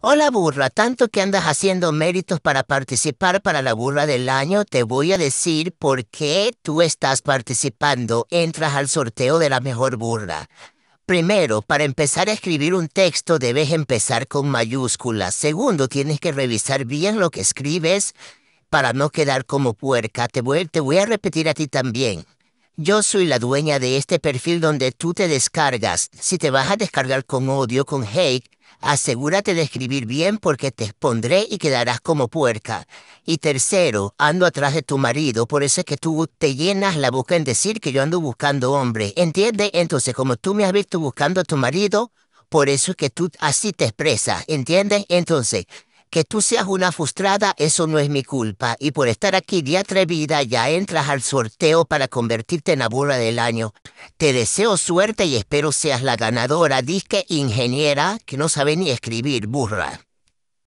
Hola burra, tanto que andas haciendo méritos para participar para la burra del año, te voy a decir por qué tú estás participando, entras al sorteo de la mejor burra. Primero, para empezar a escribir un texto debes empezar con mayúsculas. Segundo, tienes que revisar bien lo que escribes para no quedar como puerca. Te voy, te voy a repetir a ti también. Yo soy la dueña de este perfil donde tú te descargas. Si te vas a descargar con odio, con hate, Asegúrate de escribir bien porque te expondré y quedarás como puerca. Y tercero, ando atrás de tu marido, por eso es que tú te llenas la boca en decir que yo ando buscando hombre. ¿Entiendes? Entonces, como tú me has visto buscando a tu marido, por eso es que tú así te expresas. ¿Entiendes? Entonces, que tú seas una frustrada, eso no es mi culpa. Y por estar aquí de atrevida, ya entras al sorteo para convertirte en burra del año. Te deseo suerte y espero seas la ganadora. Disque ingeniera que no sabe ni escribir, burra.